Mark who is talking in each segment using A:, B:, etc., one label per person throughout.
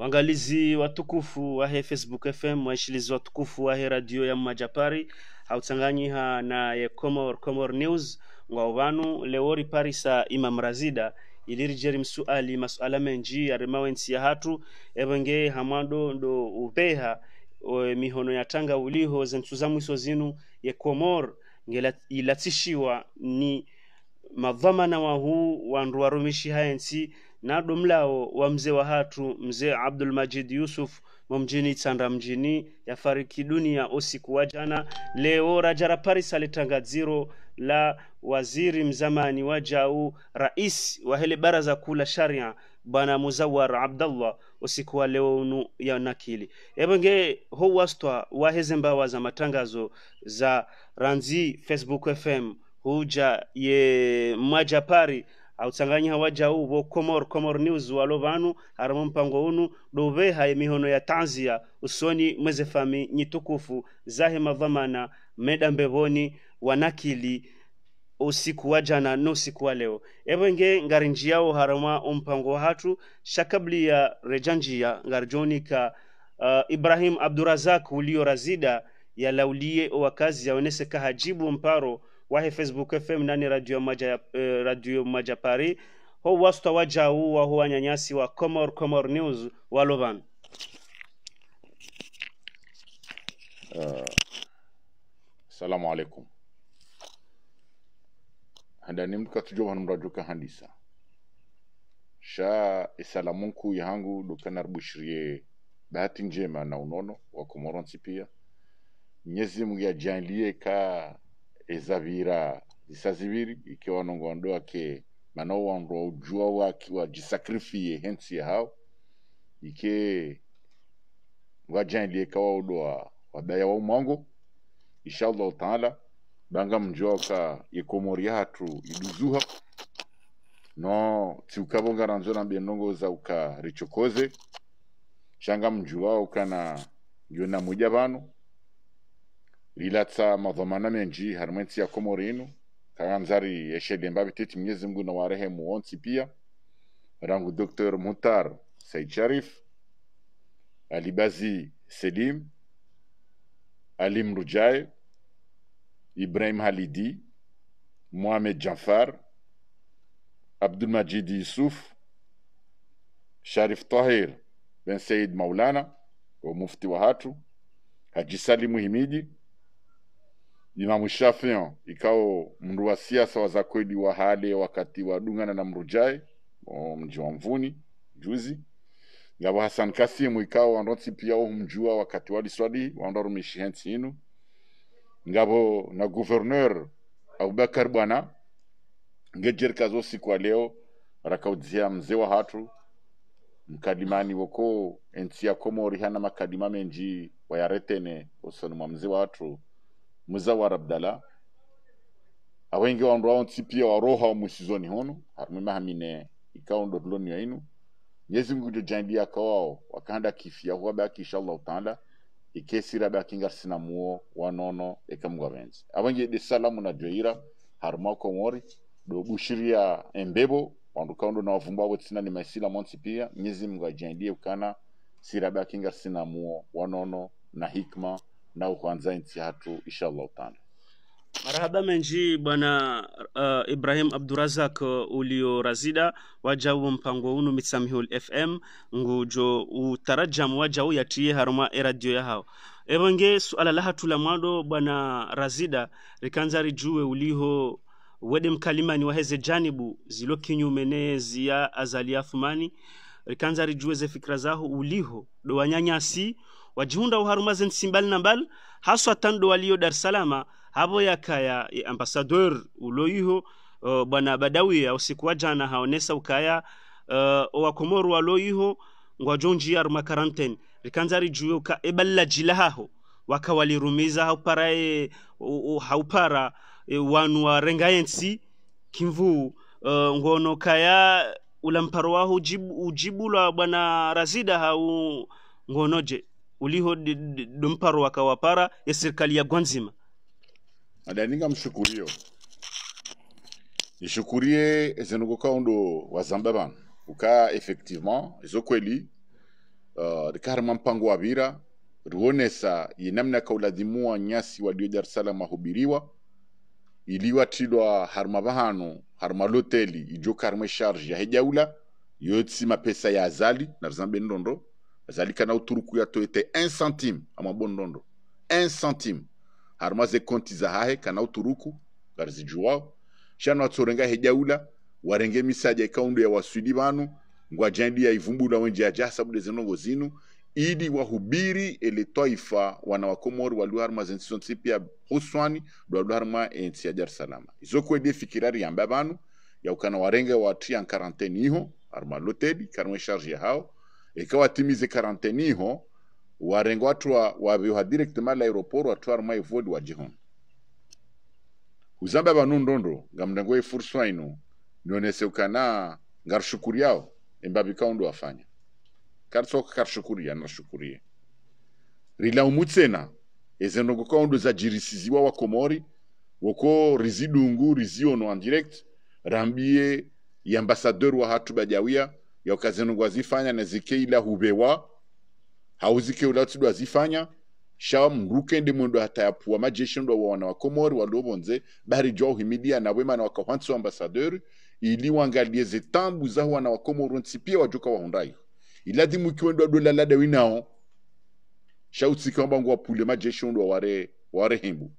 A: wangalizi watukufu wa he Facebook FM, waishilizi watukufu wa he radio ya Majapari ha na ye Comor Comor News ngwao vanu leori parisa imamrazida ilirijeri msuali masuala menji aremawensi ya hatu evenge hamwado ndo upeha mihono ya tanga uliho zentsu za mwiso zinu ye Comor ngelatsishiwa ni madhamana wahu wandu warumishi hayensi nado mlao wa mzee wa hatu mzee Abdul Majid Yusuf mumjini Tsanda mjini yafariki dunia usiku wa jana. Leo Rajara Paris alitangaziro la waziri mzamani wa jau rais wa hele baraza kuu la sharia bwana Muzawar Abdallah usiku wa leo nu ya nakili ebenge howastwa wahezembawa za matangazo za Ranzi Facebook FM huja ye majapari autsanganya waja uwo komor komor news walo vanu harimo mpango unu dovehaye mihono ya tanzia usoni mweze fami nyitukufu zahe dhamana meda mbevoni wanakili usiku wa jana no usiku wa leo evenge ngari njiyao harama ompango hatu shakabli ya rejanjia njiya ngari jonika uh, ibrahim abdurazak ulio razida ya yalaulie owakazi yaonese kahajibu mparo wahe facebook fm nani radio maja, uh, radio maja paris ho wasta wajau waho wanyanyasi wa comor comor news walovan uh,
B: salamu alaikum handani mtu handisa sha isalamunku yahangu dukanaribushirie bahati njema na unono wa komoronsi pia nyezi mungu ka ezabira zisaziviri ike wanongoando ake manaowandoa ujua waki wajisakrifie hensi yahao ike wajaendie kawaudoa wadaya wa umwango inshallahu taala banga mjoka ikomoria hatu iduzuha no tiukavonga ranzo na bienongoza ukarichokoze shanga mjua kana yona muja vano rilatsa mavomana menji harimo ya komorinu kaganzari eshedemba biteti mnyezi mungu na warehemu onsi pia rangu dr mutar said sharif alibazi selim ali mrujae ibrahim halidi mohamed jafar abdulmajid yusuf sharif tahir ben said maulana wa mufti wa hatu haji salimu himidi Imamu Shafii ikao mndu wa siasa zakwedi wa hale wakati dungana na mrujai mji wa Mvuni juzi yavo Hasan Kasimu ikao wandotsi pia humjua wakati waliswali wandarumishi hensi inu ngabo na gouverneur Abubakar bwana ngejerka siku wa leo rakaudzia mzee wa hatu mkadimani woko ensi ya komori hana makadima menji wayaretene usoni mwa mzee wa hatu muzawar abdala awenge wa wandu waonsi pia wa roha wa musizoni hono harume hamine ikao ndo tuloni yainu Mwenyezi Mungu ndio jandia kawao wakanda kifia kwa baki inshallah taala ikesi raba ngar sina muo wanono ekamgwa benzi awenge de salamu na joira harma ko mori do bushiria embebo wandu kaundo na wavumba wote sina ni masila monsi pia nyezi Mungu ajandie ukana siraba baki ngar sina muo wanono na hikma na kuanza nchi hatu inshallah taala
A: marhaba menji bwana uh, ibrahim abdurazak uliorazida uh, wajau mpango unu mitsamihul fm ngujo utarajam wajawu yatiye haruma e radio yahawo evo nge suala lahatula mwaɗo bwana razida rikanza rijue uliho weɗem kalimani waheze janibu zilo kinyume ne ziya azali afumani rikanza rijue ze fikira zaho uliho do wanyanyasi wajunda uharumaze nsimbali na mbali haswa tando walio dar salama havo yakaya e ambassadeur uloyiho uh, bwana badawi usiku wa jana haonesa ukaya uh, wakomoru waloyiho ngwajonji ruma quarantaine rikanza rijuyo ka ebala jilahaho wakawalirumiza haupara e, uh, uh, haupara e, wanu warenga yensi kimvu uh, ngono kaya ulamparo waho ujibu, ujibu la bwana razida hau ngonoje ulihodde mparo wakawapara ya serikali ya gwanzima
B: adaninga mshukurio nishukurie ezenogoka undo wa bana uka effectivement ezokweli uh, rikaharima mpango wa vira ruonesa yinamna namna kauladhimua nyasi walio dar es salaam ahubiriwa iliwatilwa harima vahanu harima loteli ijoka harima charge ya hejaula yotsi mapesa ya azali na rizambe ndondo azali kana uturuku ya toyete 1 centime amabonondo 1 centime hari maze konti za hahe kana uturuku garzijuwao shano atsorenga hejaula warenge misaja ikaundo ya waswidi vanu ngwa jandi ya ivumbula wenje aja sabude zenongo zinu ili wahubiri ele toifa wana wakomori waluharma zensizo nsipia huswani lwaluharma ensi ya dar salama izokwelie fikirari yamba ya ukana warenge watria nkaranteni iho arma lotedi karmwe charge ya hao ikiwa watimize karanteni iho warengo watu wavyoha wa directement la aeroport watwara mwa ivodi wajihona uzamba vanu ndondo ngamrengo ifursa ino nionesekana ngarshukuri yao embabikaundo wafanya karitsoka karshukuria narshukurie rilaumu tsena ezenongo kaundo zajirisiziwa wa komori woko rizidungu riziono en direct rambie yambasadeur wa hatu bajawia ya nungu wazifanya na zike ila hubewa hauzike azifanya nezikeila wazifanya shawa mruke ndi mundu hata ya puwa majeshi ndo wawana wa komori nze bari jwa uhimidia na wema wemana wakahwantsi ambasadori ili wangalie ze zetambu zahu wana wa komori ntsipia wajoka wahundayo iladi mukiwendo dola lada winao shawa utsike wamba nguwa pule majeshi ndo ware ware hembu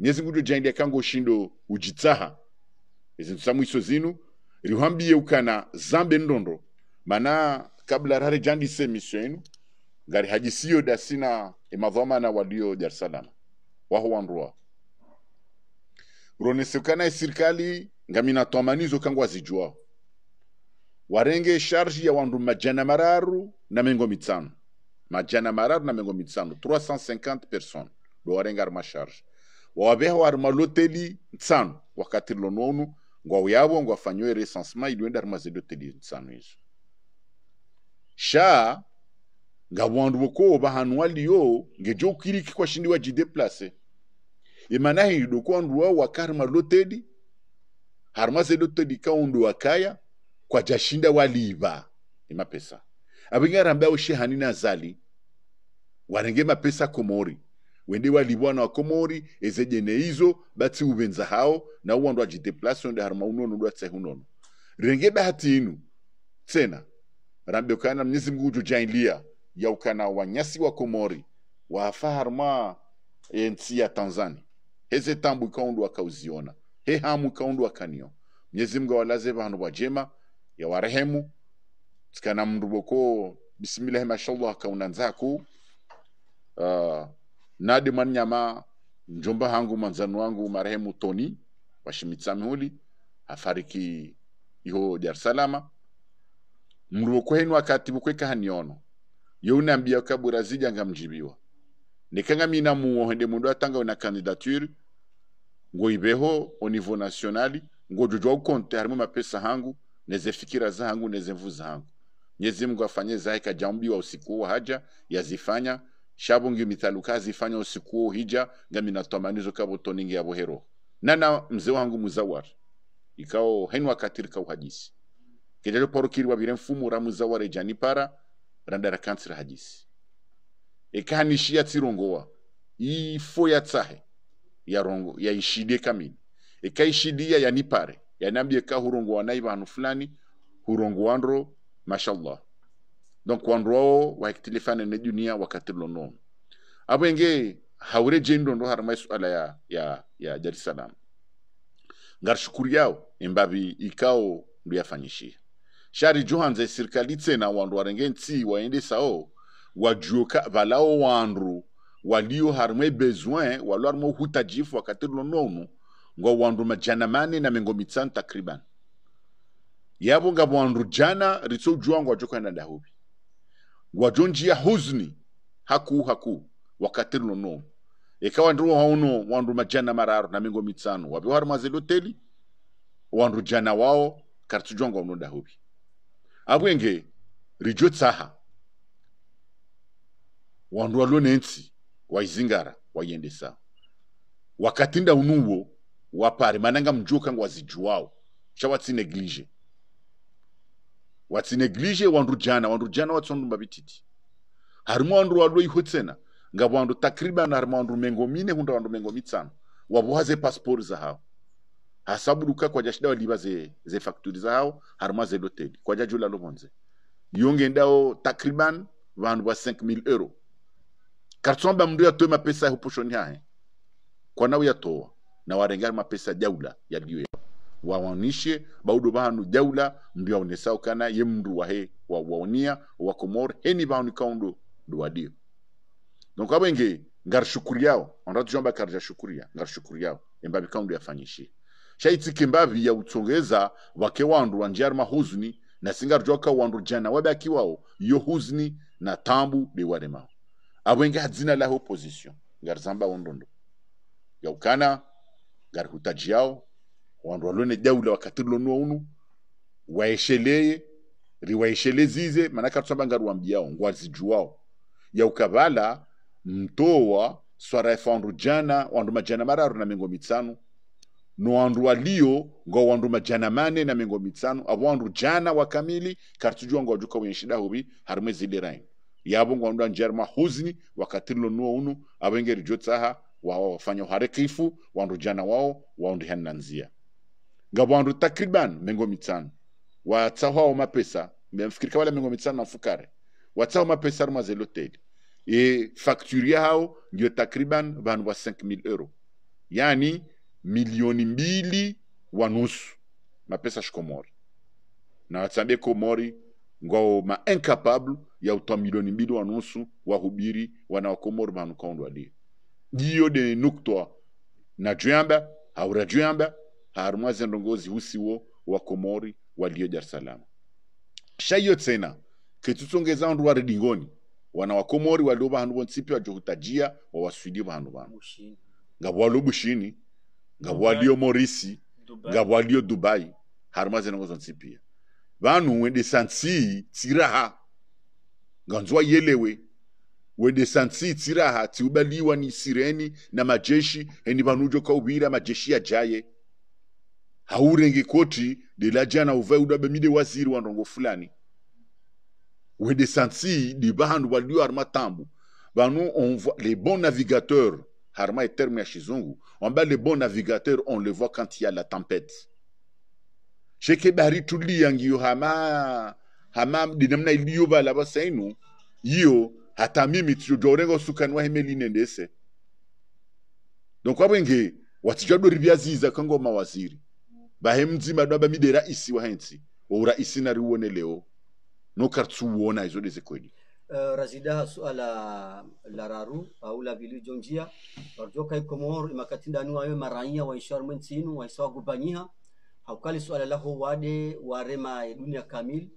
B: nyezi jaindi ya kango shindo ujitaha ezi ntusamu iso zinu riwambiye ukana zambe ndondo mana kabla rari jandi se misio inu ngari hajisiyo dasina na waliyo Dar es Salaam waho wanrua ronesekana serikali ngamina tomanizo kangu zijua warenge sharji ya wandu majana mararu na mengo mitano majana mararu na mengo mitano 350 personnes do warenga arma sharji wawabeha warma loteli ntsano wakati lononu ngwa uyabo ngwa fanywe recensement iliwenda arma zedoteli ntsano hizo sha nga bwandu bokoba hanu aliyo ngejo ukiriki kwa shindi wa wajideplase imana hi dokwandu wa karma lotedi harma harmase lotedi ka wa kaya kwa jashinda wa waliva imapesa abingaramba oshe hanina zali warenge mapesa komori wende wa walibwana na komori ezejene izo bati ubenza hao na uwandu ajideplase onde harma unono dwatse hunono renge bahati inu tsena rambekana mnyezi mguju ya ukana wanyasi wa komori waafaharma ensi eh, ya tanzani heze tambu ikaundu akauziona he hamu ikaundu akanio mnyezi mngu awalaze vahanu wajema ya yawarehemu tsikana mndu boko bisimilahi mashallah kauna nzaku uh, ah, nadi mwannyama njomba hangu manzanu wangu marehemu toni washimitsamihuli afariki iho dar salama mluo kwenu akatibu kweka haniono younambia kabura zijanga mjibiwa nikanga mina muo hende mundu atanga una candidature ngo ibeho au niveau national ngo jojwa ukonte harimu mapesa hangu neze fikira zangu neze mvu zangu Mwenyezi Mungu afanye zaika jambiwa usiku wa haja yazifanya ngi mitaluka zifanya usiku hija ngami natomanizo kabo toningi ya bohero nana mzee wangu muzawar ikao henwa katirika uhadisi kelero paul kirwabire nfumura muzawa janipara randara kansira hagisi ekahanishi yatsirongowa ifo yatsahe ya yaishidie kamini eka ya ekaishidia yanipare yanambie ka hurongowa nai vanhu fulani hurongo wanro mashallah donc wa wahektilifane ne dunia wakati lono abu enge haure jendo jendondo harimai suala ya, ya, ya dar es salaam ngarishukuri yao embavi ikao ndo yafanyishia shari juhanza esirikali tsena wandu warenge nsi waendesawo wajuoka valao wandu walio harimwe besoin walio harimwe uhitajifu wakati lononu ngo wandu majana mane na mengo mitsanu takriban yavo nga wandu jana ujua wajoka ngo wajokana dahuvi wajonjia huzni haku haku wakati lononu ikawa ndiro wauno wandu majana mararu na mengo mitsanu wavyo harimwe azeli hoteli wandu jana wao karitsujonga uno dahuvi abwenge rijwe tsaha wandu walo nentsi waizingara wayendesa wakatinda unuwo wapare mananga mjuo watsi wazijuwao watsi neglige wandu jana wandu jana watsondumba bititi harimo wandu walwo iho tsena ngabo wandu takriban harimo wandu mengo mine hunda wandu mengo mitsano wabuhaze passport za hao asaburuka kwaja shida waliba ze ze fakturi zao haruma ze loteli kwaja lomonze yonge ndao takriban vanhu wa 5000 euro kartsomba mndu yatoe mapesa hae kwa hahe ya toa na warengari mapesa jaula yaliyo yao wawanishe baudu vanu jaula mdu ya yaonesao kana ye mdu wa he wa wahe wa wakomor heni vanu kaundo duwadio donc awenge ngarishukuri yao onratu jomba karja shukuri shukuria ngarishukuri yao embabi ya yafanyishie chaitsi kimbavi ya utsoleza wakewandu anjiari mahuzni na singarjoka wandu jana wabakiwao yo huzni na tambu bewaremao awenge hadzina la opposition ngar zamba ondondo yaukana ngari hutaji yao wandu walone daula wakati lo lonua unu waesheleye riwaeshele zize manaka tusamba ngari wambiao ya ukavala mtoa swara efa wandu jana wandu majana mararu na mingo mitsanu no alio walio ngowanduma majana mane na mingo mitsano abo wandu jana kamili kartujua ngowajuka wenye shida hubi harume zile rain yabo ngo ngwandu anjerma huzni lo nuo unu abengeri jotsaha wa wafanya uharikifu wandu jana wao waundu hananzia ngabo wandu takriban mingo mitsano wa watsahwao mapesa mfikirika wala mingo mitsano na fukare wa watsahwa mapesa rimwa zeloteli e fakturia hao ndio takriban vandu wa 5000 euro yani milioni mbili wa nusu mapesa shikomori na watambie komori ngwao ma incapable ya utoa milioni mbili wa nusu wahubiri wanawakomori manukaundo di jiyo de nuktoa na juamba haura jwamba haarumwaze ndongozi husi wo wa komori walio Dar es Salaam shaiyo tena ketitsongeza wandu wari dingoni wana wakomori walio vahandu vontsipi wajohutajia wawaswidi vahandu vanu ngavo walo bushini nga walio morisi nga walio dubai harimo zenongo zonsipiya vanhu wedesansi tsiraha nganzwa yelewe wedesansi tsiraha tiubaliwa ni sireni na majeshi eni vanujo kauwira majeshi yajaye haurenge koti delajana udabe mide waziri wa ndongo fulani wedesansi di vahandu walio harima tambu vanu onvoa les bons navigateurs Harma e term ya shizongu Wan ba le bon navigater On le vwa kant ya la tamped Cheke bari tout li yangi yo Hama Hama dinamna ili yobal Aba say nou Yo Hatami miti yo Jou rengo sukan wak heme linende se Donk wap wenge Watijan do ribyazi Izakango mawaziri Ba hem di madwa Ba mi de raisi wak henti Ou raisi nari wone le o Nou kart sou wona Izo de zekweni
C: uh, razida su'a la, la raru au la vili jonjia warjoka maraiya wa wayo maraia waisharmen tsinu waisawa gubanyiha haukali suala laho wade warema dunia kamil kamili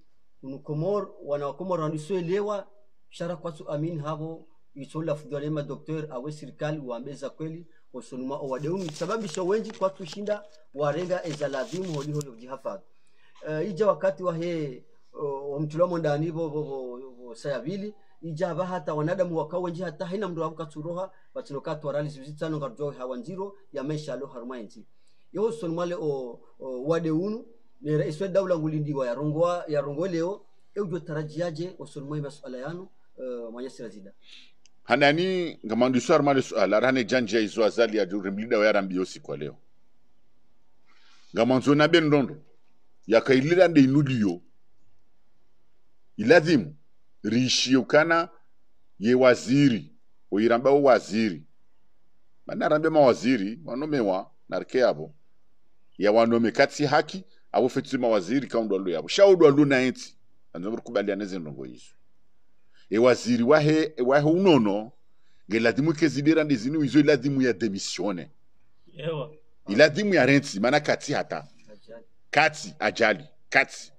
C: unukomor wanawakomor lewa shara kwatu amin havo isola fudolema docteur awe serikali wambeza kweli osonuma owadeumi sababisha wenji kwa tushinda warenga eza lazimu holi jihafadhi uh, eh, ija wakati he uh, omtulamo ndani bo ya sayabili ija hata wanadamu wakawa wakawenji hata hina mndu avukatsuroha vatsinokatwarali zivizitsano ngarujwawe hawa nziro ya maisha alo haruma enzi iho sonimwale o, o wade unu nera iswe daula ngulindiwa ya yarongo leo eujo tarajiaje o son osonimwai masuala yanu uh, e, mwanyasira zida
B: hanani ngamandu swar male suala rane janja izo azali ya rimlida wa yarambiyosi kwa leo ngamanzo nabe ndondo yakailira nde inuliyo ilazimu rishiokana yewaziri oiramba owaziri vanarambe mawaziri vanomewa narike yavo yawanome katsi haki avofetsi mawaziri kaundwalu yavo shaudwalu naitsi vanzo vari kubalia nezinhongo izvi ewaziri wahe, wahe unono ngeladimu kezidera ndezinu izo iladhimu e ya demisione iladimu e ya rentsi mana katsi hata katsi ajali katsi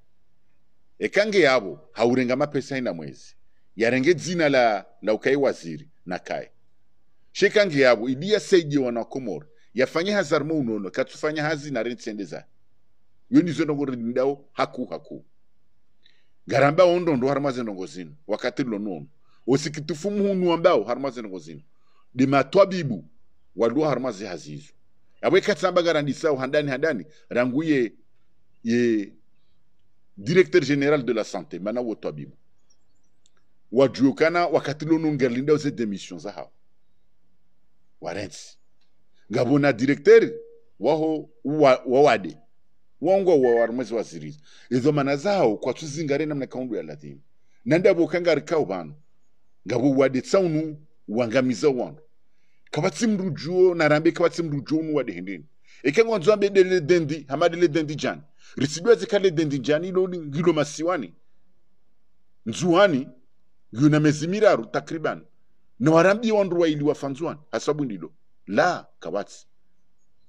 B: ekange yabo haurenga mapesa ina mwezi yarenge dzina la, la ukai waziri na kai shekange yabo idia seje wana komor yafanye hazar mu nono katufanya hazi nare nitsendeza yoni zendo ngori ndao haku haku garamba ondo ndo harima zendongo ngozin wakati lo nono osikitufu mu nuno ambao harima zendongo zino dimatwa bibu walu harima zihazizo abwe katsamba garandisa handani handani ranguye ye directeur général de la santé mana wotabibu wajuukana wakati lonu ngerlinda ze demission za hao warensi gabona directeur waho wawade wongo wa warumwezi wa ziriza izo mana zaho kwa tuzingare namna kaundu ya latini nanda bokangari kao bano ngabo wade tsaunu wangamiza wano kabatsi mrujuo narambe kabatsi mrujuo nu wade hendeni ekengonzwa mbedele dendi hamadele dendi jani risidwaze kale dendi jani loli ngilo masiwani nzuani yuna mezimiraru takriban na warambi warambia wandu waili wafanzuani asabu ndilo la kawati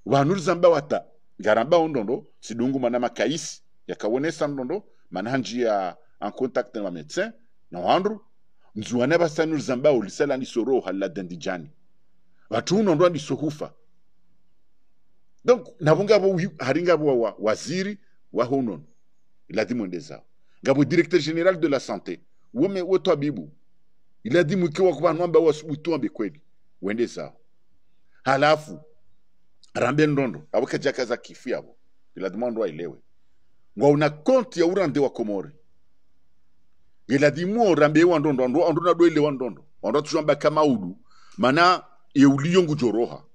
B: wanuri zamba wata garamba ondondo sidungu mana makaisi yakawonesa ndondo mana hanjia en contact na médecin na wandu nzuane basanuriza mba ulisala ni soro halla dendi jani watu unondo ndisohufa donc navongavo haringavo wa waziri wa wahunon il a dit mondeza ngabo directeur général de la santé wome woto bibu il a dit mkiwa kwa nomba wasubutombe kweli wende zao halafu rambe ndondo abukajaka za kifu yabo ila dimondo ailewe ngwa una konti ya urande wa komori ila dimo rambe wa ndondo ando ando na doile wa ndondo ando tujamba kama udu mana yeulio ngujoroha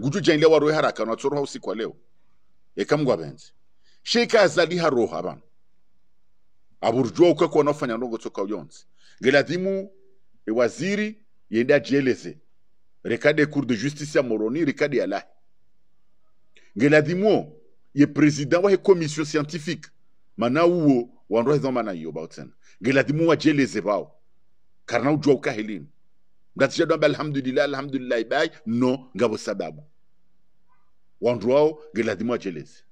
B: ngujo jaile wa roha haraka na tsoroha usiku leo ekamgwa benzi sheka zali haroha aburjua aburujua kwa nofanya ndongo tsoka uyonzi ngelazimu e waziri yenda jeleze rekade cour de justice ya moroni rekade ya lahi ngelazimuo ye president he commission scientifique mana uwo wandu aheza mana iyo bao tena wa jeleze bao karna ujua uka helini jadwa mdatishadwamba alhamdulillah alhamdulillah ibai no ngabo sababu wandu wao wa jeleze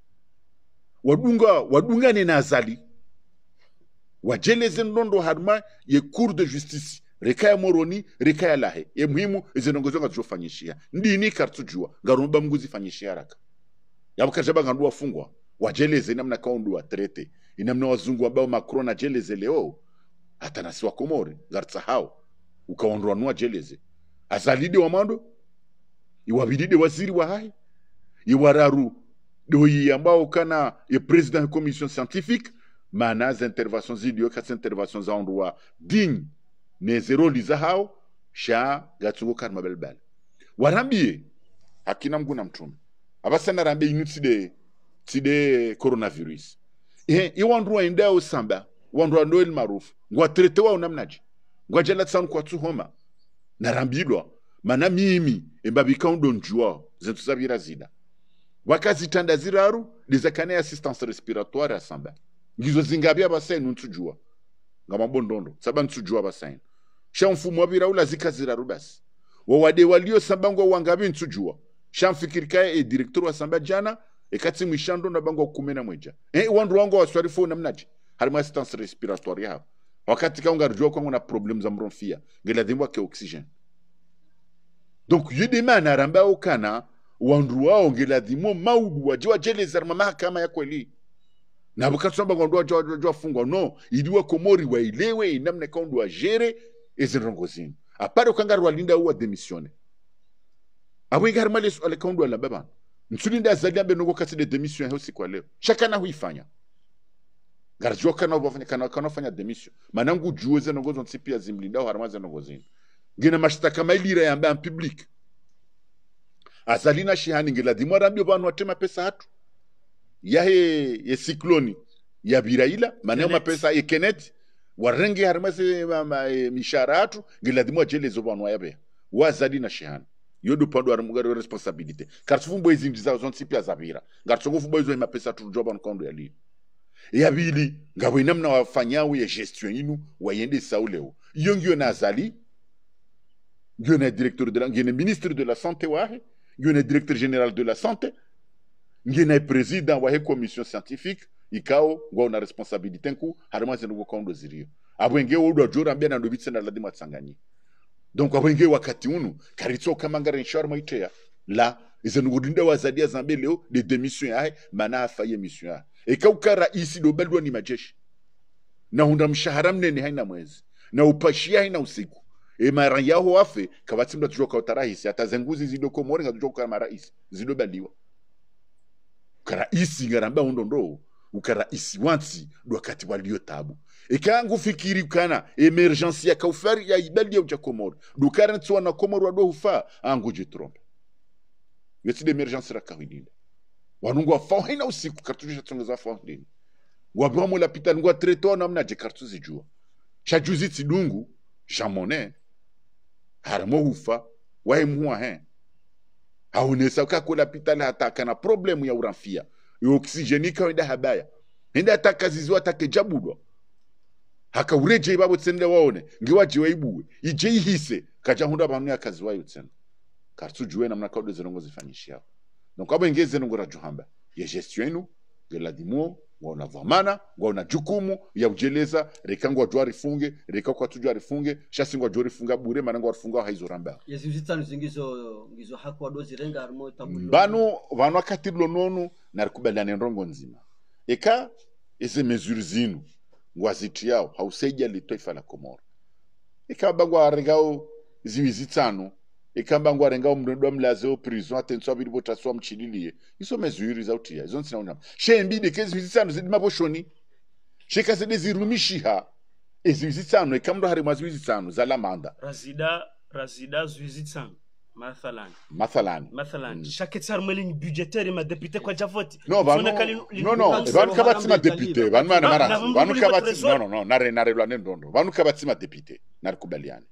B: wadunga waɗungani na zali wajeleze ndondo harma ye cour de justice rekaya moroni rekaya lahe ye muhimu izinongozo ngazofanyishia ndini jua ngarumba mguzi fanyishia raka yabukaja bangandu wafungwa wajeleze namna kaundu wa trete inamna wazungu ambao Macron na ajeleze leo hata nasi wa Komori ngartsa hao ukaondoa nua jeleze azalide wa mando iwabidide waziri wa hai iwararu ambao kana ye president ya commission scientifique maanazi intervention zidio kasi intervention za ondoa digne za hao sha gatsugo kar mabelbal warambiye hakina mguna mtume abasana rambe inu tside tside coronavirus eh iwandruwa inda usamba wandruwa ndo el maarufu ngwa trete wao namnaji ngwa jala tsanu kwa tsu homa na rambi narambilwa mana mimi embabika undo njua zentusabira zida wakazitanda ziraru lizakane assistance respiratoire asamba ngizo zingabia basainu ntsujuwa ngamabondondo saba ntsujuwa basainu sha mfumo waviraula zikaziraru basi wawade walio sambangwa wangavi ntsujuwa sha mfikirikaye e eh, director wa samba jana ekatsi eh, mwishando na bangwa kumena mweja e eh, wandu wangu waswarifo namnaje harimu assistance respiratoire yao wakati kaunga rujua kwangu na problem za mronfia dhimwa ke oxygen donc yudima na ramba ukana wandu wao ngelathimwo maudu aje wajelezarima mahakama ya kweli na bukasomba ngondo waje wafungwa no iliwa komori wailewe inamna kaundu wajere ezirongo zinu apare ukangari walinda uwa demisione abo ingari mali swale kaundu wala babana nsulinda azali ambe nongo kasi de demission hiyo siku leo shaka na huifanya garajua kana wafanya kana kana fanya demission manangu juweze nongo zonsi pia zimlinda haramaze nongo zinu ngina mashtaka mailira yamba en public azali na azalina shihaninge dimwa rambio vanhu atema pesa hatu yahe ye sikloni biraila maneo mapesa kenet warenge harmasi e, mishara hatu dimwa nge lazima wajelezo vanhu wayaveha wazalina shihani yodu pandu ar mugaro responsabilité ari mugari responsibility karitsifumbo izi ndiza zontsipia zavira ngatsongofumbo izo imapesa turudzwa vanhu kaundu yaliyo yavili ngawina mna wafanyawo ye gestion inu wayendesa uleo iyo ngiyo na azali ngiyo na directeur de la ngiyo na ministre de la santé wahe ngiyone directeur général de la santé ngiyene président wa he commission scientifique ikawo ngwa una responsabilité nku harimo zinubwo kondo ziriyo abwenge wodwa jora mbena ndo bitsena ladima tsanganyika donc abwenge wakati unu karitso kama ngare nsharma itea la izenugudinda wazadia zambe leo de démission yae mana afaye mission yae ni majeshi na mshahara mnene haina mwezi na upashia haina usiku mara yaho wafe kavatsimba tujoka utarahisi hataza nguzi zidokomore zido marahisi kara isi ngaramba ukara isi wansi wakati walio tabu ikangu fikiri kana emergency ya kaufari ya ibali ya ujakomoro dukara tsuwa na komoro wado hufa angu jitrompe yesi de emergency ra rakahilinda wanungu afao haina usiku kartusha tsonga za afao ndini wabwa mula pita lungwa treto na mna je jua chajuzi tsidungu jamone harimo hufa wahemuwa he aonesa kakola pitale hataka kana problemu ya urafia yooksijeni kawenda habaya nenda atakaziziwa atake haka ureje ibabo tsende waone ngiwaje waibuwe ije ihise kaja hunda banu bamwe akazi wayo tsena kartujuwe namna kaudo zirongo zifanyishia donc abo ingeze nongo ra juhamba ya gestion nous de la dimo wana dhamana wana jukumu ya ujeleza rekangwa jwa rifunge kwa tujua rifunge shasingwa jwa rifunga bure manango warifunga haizoramba banu vanu akatirilo nonu narikubaliana ndongo nzima eka eze mesure zinu ngwaziti yao hausejia litaifa la komoro eka bagwa regao ziwi zitanu ekhamba nguva ranga munoda mulaze oprison atenswa viri votatswa muchidiliye iso mezuiriza kuti ya izonzi naunama shembi dekezivizitsano zedi maposhoni shekasede zirumishiha ezivizitsano ekamurahare mazivizitsano
A: zalamanda razida razida zvizitsano mathalani mathalani mathalani mm. shaketse harimo linye budgetaire madepute kwaja voti no vanonono vanuka vatsi madepute vanu vana marazi vanuka vatsi nonono
B: nare narelwa nendondo vanuka vatsi madepute nari kudaliyani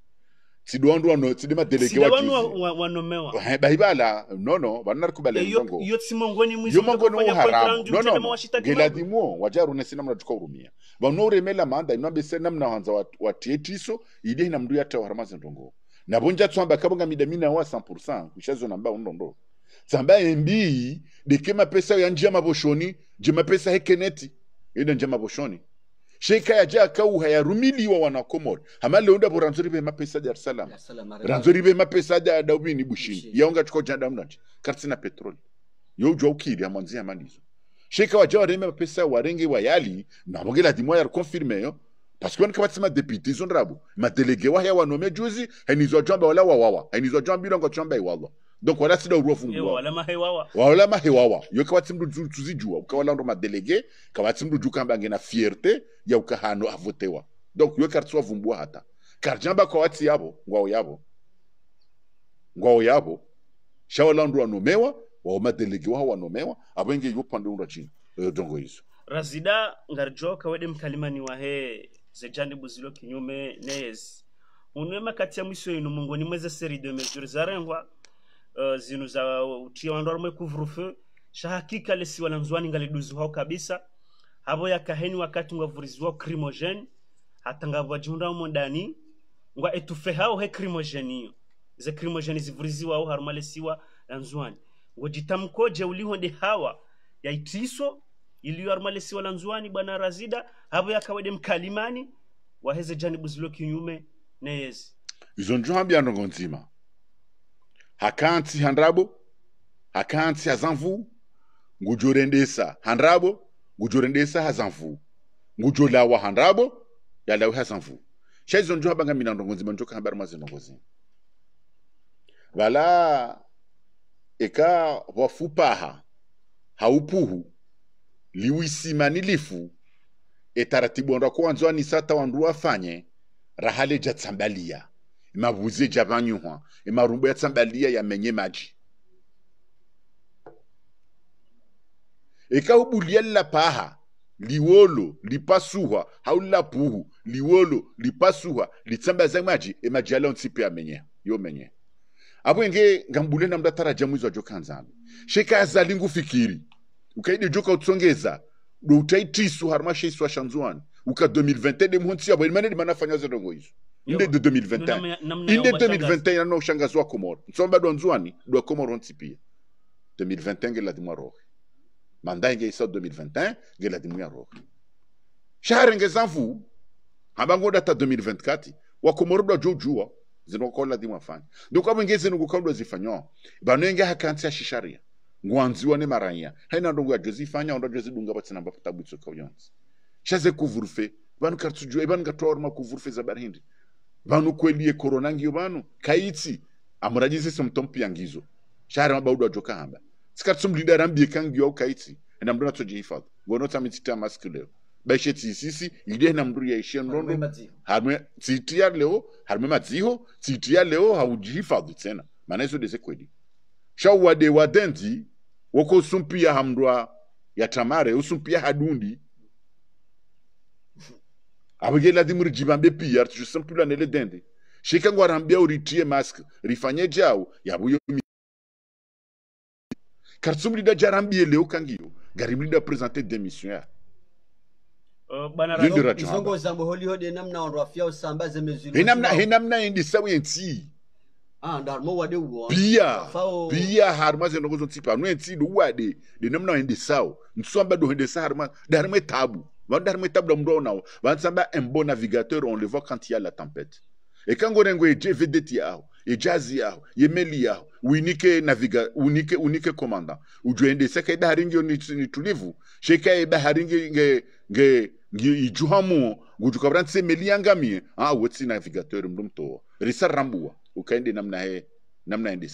B: sidi wandu wano sidi madelege
A: wanomewa
B: bahibala nono vanarikubala yongo yo
A: timongoni mwizo mongoni wo haramu nono
B: ngeladimuo wajarune sina mnatuka urumia wano uremela maanda manda inwambese namna wanza watietiso ili hina mndu yata waramaze ndongo nabonja tswamba kabonga mida mina wa 100% kushazo namba undondo tsamba mbi deke mapesa ya njia maboshoni jima pesa hekeneti ida njia maboshoni sheka ya ja kau haya rumiliwa wana komod hamale unda bo ranzori be mapesa dar salama ranzori be mapesa da daumi ni bushini yaonga tuko jada karti na petrol yo jo ukiri ya mandizo sheka wa ja reme mapesa warenge wa yali na la dimwa ya confirme yo parce que wanaka batsima député zondrabu madelege wa ya wanome juzi hainizwa jamba wala wawawa hainizwa jamba bilongo jamba iwallah donc wala sida urwafungura walama hewawa walama hewawa yo kaba tsimdu tuzijua ukawala ndo madelege kaba tsimdu juka mbange na fierte ya ukahano avotewa donc yo kartswa vumbua hata karjamba kwa wati yabo ngwao yabo ngwao yabo shawala ndo wanomewa wao madelege wao wanomewa abenge yo pande ndo chini yo dongo hizo
A: razida ngarjoka wede mkalimani wa he buzilo kinyume nez unwema kati ya mwisho inu ni mweza seri de mesure zarengwa Eh, zinu za utia wandoarumwe couvre-feu shahakika lesi wananzwani ngaliduzi hao kabisa havo kaheni wakati ngwavurizi wao crimogene hatangavwajunda umo dani ngwa etufe hao he crimogene iyo ze crimogene zivurizi wao haruma lesiwa lanzwani ngojitamkoje ulihonde hawa ya yaitiso iliyo haruma lesiwa lanzwani bwana razida havo kawede mkalimani waheze janibu zilo kinyume na yezi
B: izonjua njuhambianongo nongonzima hakansi handrabo hakansi hazanvu ngujorendesa handrabo ngujorendesa hazanvu ngujolawa handrabo yalawe hazanvu shaizo njo habanga mina ndongozi banjo kahambara mwazi ndongozi vala eka wafupaha haupuhu liwisimani etaratibu andwa kuwanzwa sata wandu wafanye rahale jatsambalia ma mavuzi javanyu hwa imarumbu ya menye maji ka ikaubuliella paha liwolo lipasuhwa haula puhu liwolo lipasuhwa za maji emaji yala ntsipe menye yomenye abwenge ngambule na mda mndataraja mwizi wa joka nzambi shekaza lingu fikiri ukaidi joka utsongeza do utaitisu harma sheiswa shanzuani uka 2021 de mhonsi yabwe imane dimana manafanya zedongo izo Mde de 2021. Inde 2021 na ushangazi wa Komoro. Nsoma bado nzuani dwa Komoro ntipia. 2021 ngela dimwa rohi. Manda inge isa 2021 ngela dimwa rohi. Shahari nge zanvu habango data 2024 wa Komoro do jojua zinokola dimwa fanya. Ndiko abo ngeze nukukondwa zifanyo. banu inge hakansi ya shisharia. Ngwanziwa ne maranya. Haina ndongo ya jozi fanya onda jozi dunga batsina mbapatabu itsoka uyonzi. Shaze kuvurufe. Banu kartsujua. E banu katora makuvurufe za barhindi. banu kwelie korona ngiyo banu kaitsi amuragize se mtompi yangizo shari mabaudu ajoka hamba sikatsumlida rambie kangiyo kaitsi na mndu natojihifadhi ngono tsamitita masiki leo baishe tsisisi ile na mndu yaishie ndondo harme tsitia leo harme madziho tsitia leo haujihifadhi tena mana iso deze kweli shauwade wadenzi woko sumpia hamndwa yatamare usumpia hadundi avangelalimuri jibambe pia pula nele dende shika shekangu arambia uritie mask rifanye jao yabuyo lida jarambie leo kangiyo lida presente démission ya
C: uh, izongo holi mezulu Uh, henamna
B: endi sawi enti
C: ah mo wade pia pia
B: harima zenongozo ntsipa nu enti do wade de namna endi sawu nsomba do hende sa harma darima tabu un bon navigateur, on le voit quand il y a la tempête. Et quand on a dit vedeti yao, et jazz yao, et meli yao, unike naviga, unike unike commandant. Ujuende seka vous. haringi ni tulivu. Sheka nge nge se meli Ah, navigateur mdomto. Risa rambua. Ukaende namna he, namna ende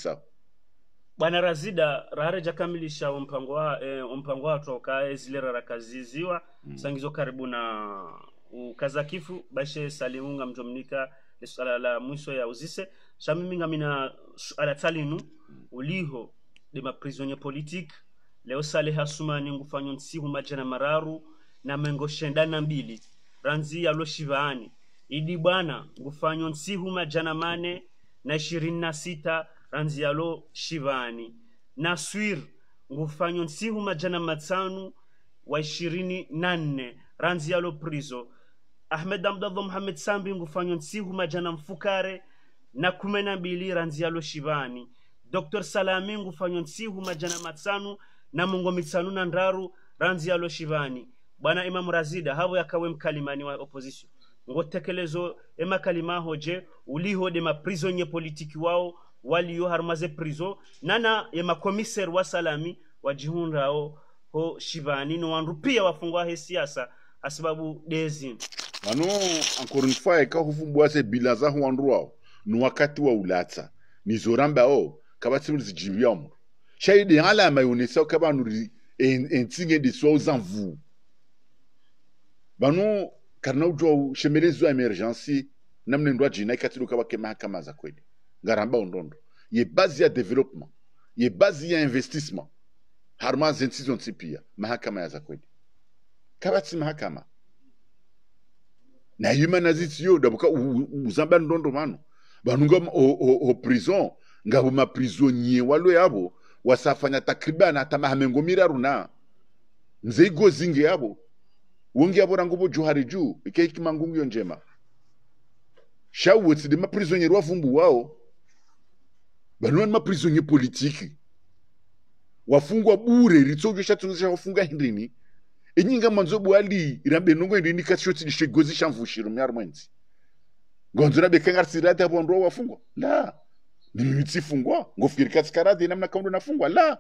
A: bwana razida raharejakaamilisha omupango wa eh, omupango watoka ezilera eh, rakaziziwa mm. sangizo karibu na ukazakifu bashe salimunga mjomnika suala la mwiso ya uzise shamiminga mina suala talinu mm. uliho de maprisonnier politique leo sale hasumani ngufanyo nsihu majana mararu na mengo shenda na mbili ranzi yalo shivaani idi bwana ngufanyo nsihu majana mane na ishirini na sita rhandzi yalo shivani na swir ngufanyo nsihu majana matsanu wa ishirini na nne rhandzi prizo ahmed abdallah muhammed sambi ngufanyo nsihu majana mfukare na kumi na mbili rhandzi yalo shivani dr salami ngufanyo nsihu majana matsanu na mungo mitsanu na ndaru ranzi yalo shivani bwana imamu razida havo yakawe mkalimani wa opposition ngotekelezo emakalima hoje maprizo nye politiki wao waliyo harumaze prison nana ye makomiseri wa salami wajihunrao ho shibani no wandu pia wafungwa he siasa asibabu dezi
B: wano encore une fois eka huvumbwase bila za wandu wao ni wakati wa ulatsa nizorambao kabatsimulizi jilu ya mndu shayidi ngala mayonesa kabanuri entsinge ndiswa uzamvu vano karina banu shemelezi chemelezo emergency namne ndwa jina ikatiduka bakemaka za kweli Garamba Ondondo ye bazi ya development ye bazi ya investissement haruma zintizonsi pia mahakama yaza kweli kabatsi mahakama na yuma naziti nazitiyo dabuka uzamba ndondo mano banunga o, o, o prison ngabo maprisonnier walo yabo wasafanya takriban hata mahamengo miraru na mzeigo zinge yabo wengi yabo rangubo juhari juu ikeiki mangungu njema shawotsi de maprisonnier wavumbu wao vanovanima prisonnier politiki wafungwa bure ritsovyoxa tsonza wafungwa hindini inyinga e manzo bwali irambe nongo hindini katshoti shegozi shamvushiro myari mwenzi ngonzo rabe kangarisirati apo ndo wafungwa la ni mimi tsifungwa ngofikiri katsikaradi ina mna kaundo nafungwa la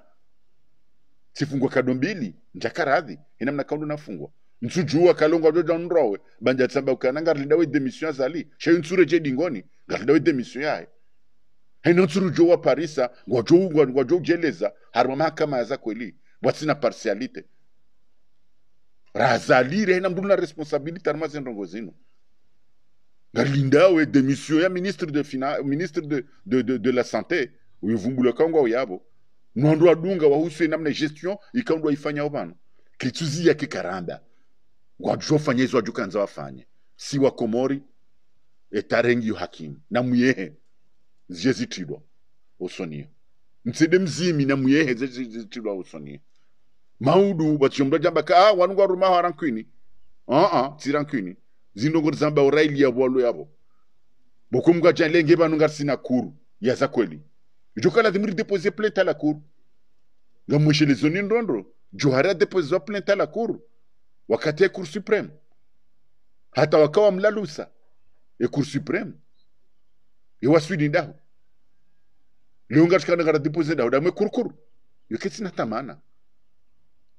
B: tsifungwa kado mbili njakaradhi ina mna kaundo nafungwa mtsujuwa kalonga doda nrowe banja tsamba ukananga rilida we demission azali shayo ntsure je dingoni ngarilida we demission yaye henotsi wa parisa jeleza wajojeleza harima mahakama za kweli watsina partialite razalire hena mndu na responsabilite harima zendongo zino we demission ya ministre de fina, ministre de, de, de, de la santé uyovumbulakangwa uyavo nwandu adunga huswe namna gestion ikandwa ifanyao vano kituzi yake karanda wajofanya hizo wajukanza wafanye si komori etarengi yo hakimu na muyehe ziyezithidwa osoniyo mtside mzimi na muyeheze zizithidwa osoniyo maudu jamba ka ah wanu uh arankwini aa ah, ah, tsirankwini zindongori zamba uraili yavo alo yavo bokumgwa janlenge vanu sina kuru ya za kweli ijo la dimri depose plainte la kuru ga la le zoni ndondro johari adeposezwa plainte la kuru wakati ya cour supreme hata wakawa mlalusa e kuru supreme iwaswinindaho leongatrikana karadipose daho damekurukuru yoketsina tamana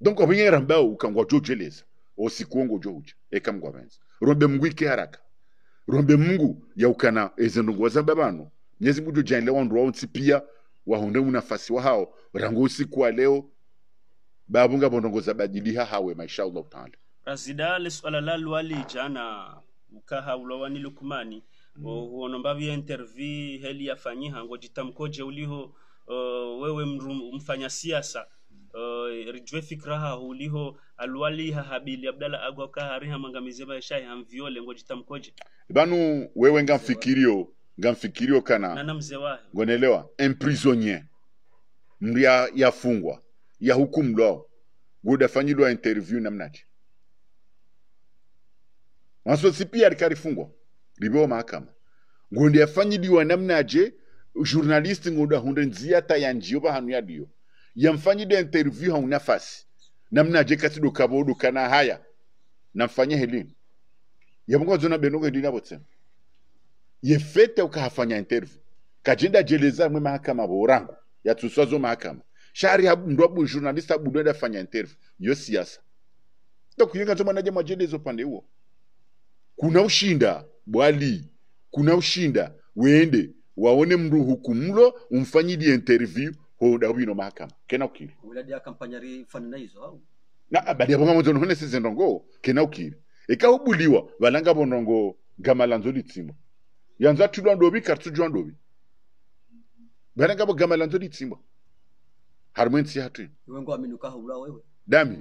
B: donc wavinyera mbao ukangwa jojeleza osikuongo jouja ekamgwa venza rombe mungu ike haraka rombe mungu yaukana ezendongwa za babano nyezi mungu jaile wandu wao pia wahonde unafasi wahao rangu usiku wa leo babunga bondongoza bajiliha hawe maisha Allah taala
A: rasidale swala lalwalija na ukaha ulawani lukumani Mm. uono mbavyo interview heli ngo ngojitamkoje uliho uh, wewe mfanya siasa uh, rijwe ha uliho alwaliha habili abdala agwa kahariha mangamizi mviole ngo jitamkoje
B: banu wewe ngamfikirio ngamfikirio kana nana mzee wahe nelewa emprisonnier mria yafungwa ya hukumu lwao gudafanyilwa interview namnaje maso si pia alikarifungwa libewo mahakama ngundi yafanyiliwa namnaje journalist ngondo ahunda nzia ta yanjiyo bahanu yadiyo yamfanyide interview hau nafasi namnaje kati dokaboduka kana haya namfanye helini yabongozo na benongo helini abotsema yefete ukahafanya interview kajenda jeleza mwe mahakama ya yatuswazo mahakama shari habu ndo abu journalist abu ndo fanya interview yo siyasa siasa ndokuyenga tomanaje jelezo pande uo kuna ushinda kuna ushinda bwali kuna ushinda wende waone mndu hukumlo umfanyidie interview hoda wino mahakama kena ukiri
C: wiladi ya kampanyari fanina hizo au
B: na badi ya hone ndongo kena ukiri eka hubuliwa valanga bonongo gamala nzoli tsimba yanza tulwa ndobi kartu jwa ndobi valanga bo gamala nzoli tsimba harumwe nsi hatu
C: wengo aminuka haula wewe dami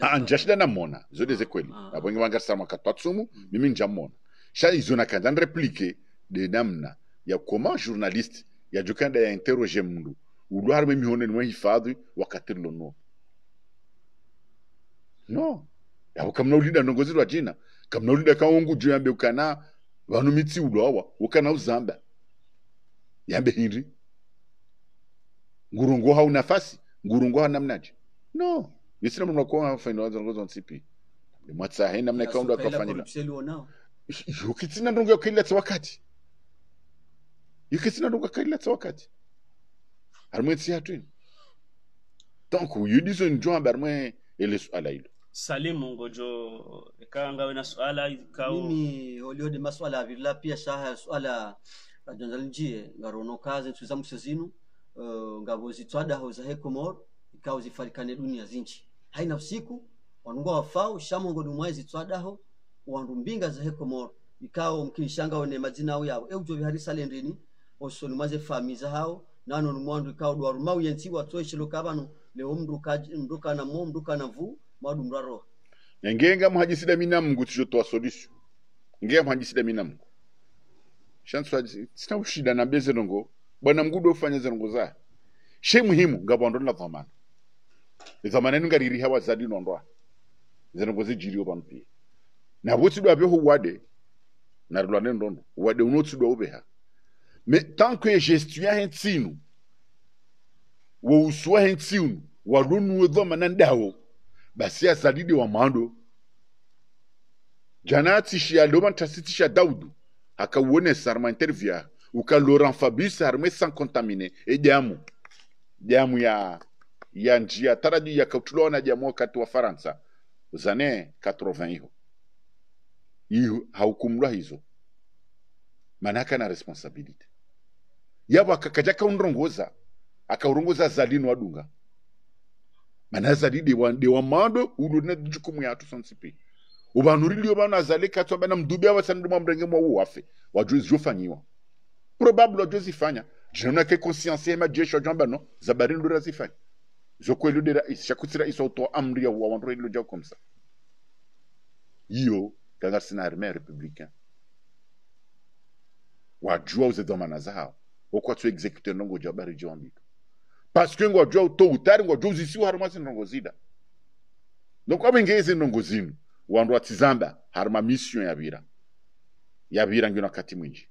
C: ah,
B: njashida namona zo deze kweli ah. abonge bangasama katwa tsumu mm. mimi njamona sha izo nakanza nreplike de namna ya comment journaliste yajukanda ya interroger mndu ulwarime mihoneni mwe hifadhi wakatiri lono no yabo kamna ulinda ndongozi lwa jina kamna ulinda kaungu juu yambe ukana vanu mitsi ulwawa ukana uzamba yambe hiri ngurungu hau nafasi ngurungwa namnaje no yesina mna kwa faino wanza ngozo nsipi ni mwatsa hena mna kaunda kafanyila yukitsina ndongo yakila tswakati yukitsina ndongo yakila tswakati armwetsi yatwini donc yudizo njwamba armwe ele swala hilo
C: Salimu Ngojo, ikawa ngawe na swala ikao mimi oliode maswala avirila pia shaha swala rajanzalinjie ngarono kazi tuzamu sezinu uh, ngabo zitswadaho zahe hekomor ikao zifarikane dunia zinchi haina usiku wanungwa wafau shamongo dumwaye zitswadaho wandu wandumbinga za hekomor ikao mkishanga one mazina au yawo eujo biharisalendrini osoni maze fami hao nano ni numwandu ikawo dwarumau yensi watsoe shilokabano leo mruka mruka na mo mruka na vu madu mraro
B: ngenga da mina mungu tijo twa solution ngenga da mina muhajisida minamngu shanswa sina ushida na beze nongo bwana mgudu ofanyeza nguza she muhimu ngabondo na dhamana dhamana ninga riri hawa zadi nondwa jiri jiriyo banpi na wotsi botsidwa byo wade na ne ndondo wade unotsidwa ubeha me tant que gestion hen tsinu wo uswa hen tsinu walonu dhamana ndawo basi asadidi wa mando jana atishiya loma tasitisha daudu akauone sarma intervia uka Laurent Fabius harimo sankontamine ejamu jamu ya ya njia taraju yakatuliona jamu wakati wa Faransa zane 80 hiyo hiyo haukumlwa hizo manaka na responsibility yabo akakaja unrongoza akaurongoza zalino wadunga mana zali dewa dewa mando ulo na jukumu ya tusansipi ubanuri lio bana zalika tsobana mdubi awasandu mamrenge mwa uwafe wajue ziofanyiwa probably wajozifanya zvinonake konsiyansi yemajeshi acho amba no zaba rino razifanya zvokweli dera isi chakutsira iso utoa amri yauwa wandu relo jakomsa iyo kanga sina arme ya republicain wajua uzedhamana zawo wokwatso executer nongo jabari jiwambika parce que ngwajua uto utari ngwajua uzisiwa harima zinongo zida nokwamenge zinongo zinu wandu watsizamba harima mission yavira yavira ngino akati mwinji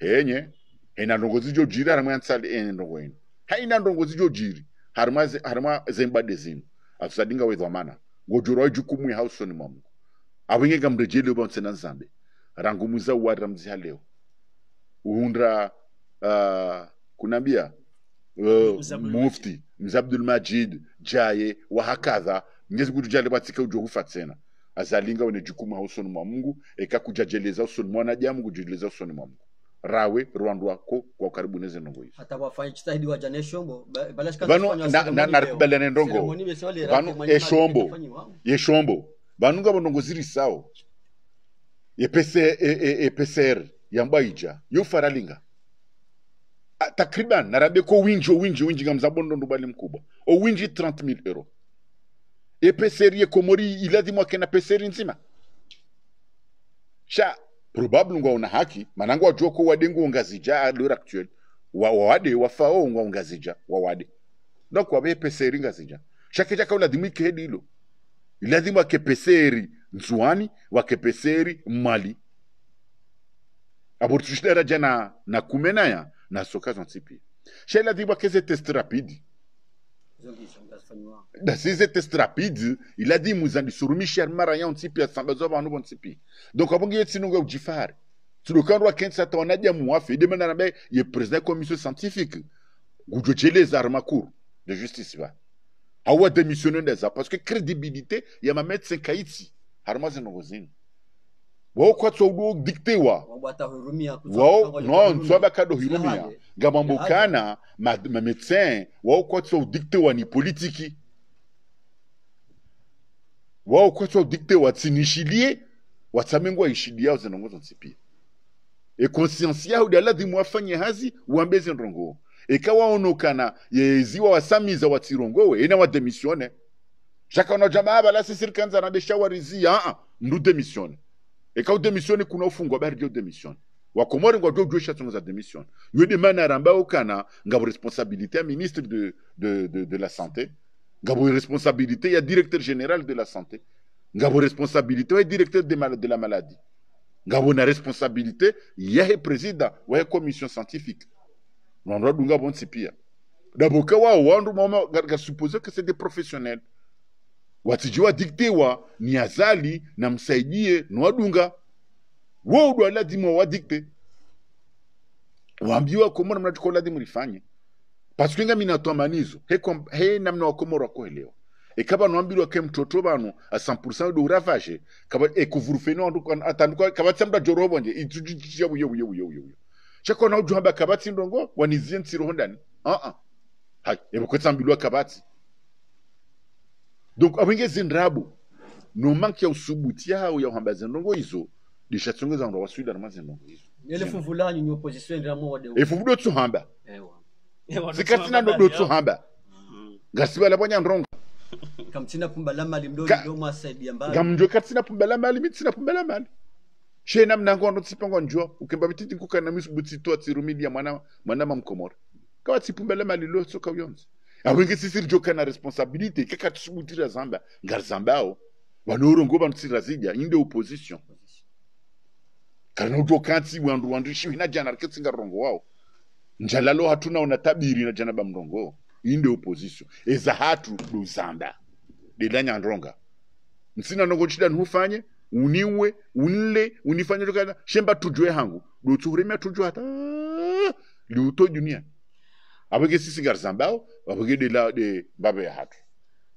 B: henye hena ndongozi zijo jiri harimwe ansali ene ndongo ino haina ndongozi zijo jiri harimwa harimwa zembade zino atusadinga wedwa mana ngojoro jukumu ya hausoni mwa Mungu mreje leo ba nsena nzambe rangu mwiza uwarira mziha leo uhundra uh, kunambia uh, mufti mzabdul majid jaye wahakadha mnyezi kutu jale ujo hufa tsena azalinga wene jukumu hausoni mwa Mungu ekakujajeleza usoni mwana jamu kujajeleza usoni mwa Mungu rawe rwandwa ko kwa karibu neze nongo hizo
C: hata wafanye chitahidi wa jane shombo balashika nendongo narikubaliana ndongo shombo
B: ye shombo bano nga ndongo ziri sao ye pese pese e, e, e er ya mba ija yu faralinga takriban narabe ko winji o winji winji nga mzabondo nubali mkubwa o owinji 30000 euro ye pese er komori yekomori ilazimwa kena er nzima cha probable ngwa una haki manango wajua ko wadengo ngazija adura actuel wa wade wafao ngwa ngazija wa wade donc wabe peseri ngazija shake jaka lazima kedi hilo lazima kepeseri nzuani wakepeseri mali abortushidara jana na kumenaya na sokazo nsipi she lazima keze test rapidi tests rapides, il a dit on s'y sharmara ya de asambazoba Donc abongi a nunga dit Tulukandwa kensa moi, ye président commission scientifique. armes à de justice démissionner des parce que crédibilité, il y a ma médecin wao wao kado
C: hirumia wokwatsokuda kudiktiwa nonso abakadohirumiya ngamwambukana
B: mamédecin waukwatsoudiktiwa ni politiki wao waukwatsoudiktiwa tsinishilie watsamengo waishilia zinongozo tsipia yao de la dimwa fanye hazi uambeze ndongo e kawa onokana yeziwa wasamiza watsirongowe ena wademisione jakaona jamaa bala balasisirikanza nadeshawarizia aa ndu demissione Et demisioni kunaofungwa bari demisioni. Wakomori demisioni. Yodi responsabilité ministre de de de, de la santé. Ngabo responsabilité a directeur général de la santé. responsabilité ya directeur de, mal, de la maladie. na responsabilité président wa commission scientifique. des bon que c'est des professionnels. watijiwa diktewa ni azali na msaidie wo udwa lazima wawadikte waambiwa komora mnatuko lazima ulifanye pasukenga minatamanizo he, he namna wa wakomora wakoelewa ekaba noambirwa ke mtoto banu a 100% de ravage kaba e ekuvurufeno atanduka kaba tsamba jorobo nje ijujuja e buyo buyo buyo buyo chakona ujuhamba kabati ndongo wanizien ntsiroho a a uh ah. e -uh. hai ebokotsambilwa kabati donc abengezi ndrabu no manke ya usubuti yao ya uhambaza ndongo hizo dishatsongeza ndo wasuida na mazi ndongo hizo
C: elefu vulanyu ni opposition ndramu wade elefu vudo tsuhamba ewa ewa zikatina ndo tsuhamba
B: ngasibala bwanya ndongo
C: kamtina pumbala mali mdoli ndo mwasaidia mbali gamjo
B: katina pumbala mali mitina pumbala mali shena mnango ndo tsipango njua ukemba bititi misubuti to mwana mwana mamkomora kawa tsipumbala mali lo awenge joka na responsabilite kaka tisibutira zamba ngari zambawo vanorongo vanotsira zidya inde opposition kana utokatsi wandu wandu shivina jana riketsinga rongo wawo njalalo hatuna una tabiri na jana mrongo inde opposition eza hatu zamba duzanda dedanyandronga nsina nongo chida nufanye uniwe unle unifanye tokana shemba tujwe hangu dotsuhuremia tujwe hata liuto junia abeke sisi zambao wapekidila de mbape ya hatu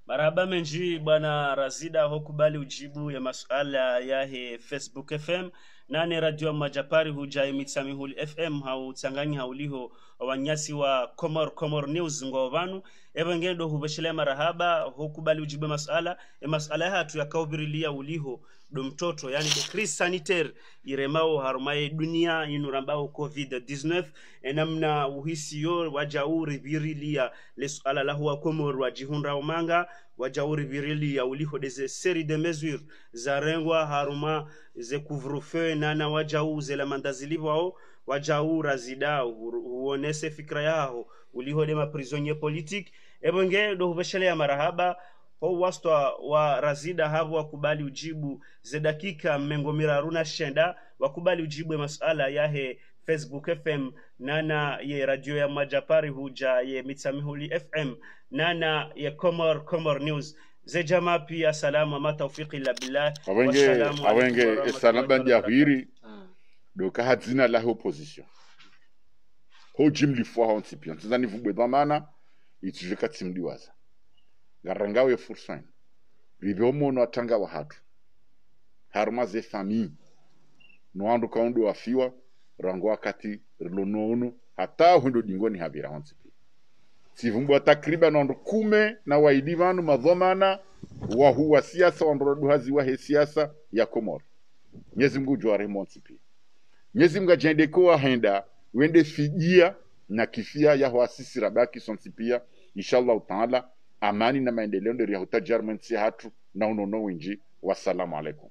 A: maraba menji bwana razida hokubali ujibu ya masuala ya he facebook fm nane radio majapari hujai mitsamihul fm hautsanganyi hauliho wanyasi wa komor komor news ngwa vanu evengene do huveshela marahaba hokubali ujibu ya masuala ya masuala yahatu yakauviriliya uliho do mtoto yani de crise sanitaire iremao harumaye dunia inurambao covid 19 enamna uhisiyo wajauri birilia lesuala lahuwa komor wajihunra manga wajauri birili ya uliho deze série de mesures zarengwa haruma ze couvre-feu nana wajau zelamanda zilivwao wajaura razida huonese fikra yaho ulihode maprisonnier politique ebonge ya marahaba kwa uwasitwa wa wa razida havo wakubali ujibu zedakika mmengomira runa shenda wakubali ujibwe masala yahe facebook fm nana ye radio ya majapari huja ye mitsamihuli fm nana ye comor comor news ze jama pia salama ma taufiki la billah awenge awenge esalamba ndiahwiri ah.
B: do kaha dzina lahe opposition ho jimli ho ntsipia ntsizani vubwe dhamana ichivika tsimdiwaza ngarra ya fursain wiibe ommono attanga wa hatu harma ze famille no andu kawn ɗo a fiwa rango wakati lononu hata hundo ɗingoni habira onsipi sivumbwa takriban wandu kume na waidi vanu madhomana wahuwa siasa wa he siasa ya komoro nyezi mngu jware monsipi nyezi mga jendeko wahenda wende fijia na kifia ya huasisi rabaki sonsipia inshallah utaala amani na maendeleo ndio yahutaji hatu na unono winji. Wassalamu alaikum.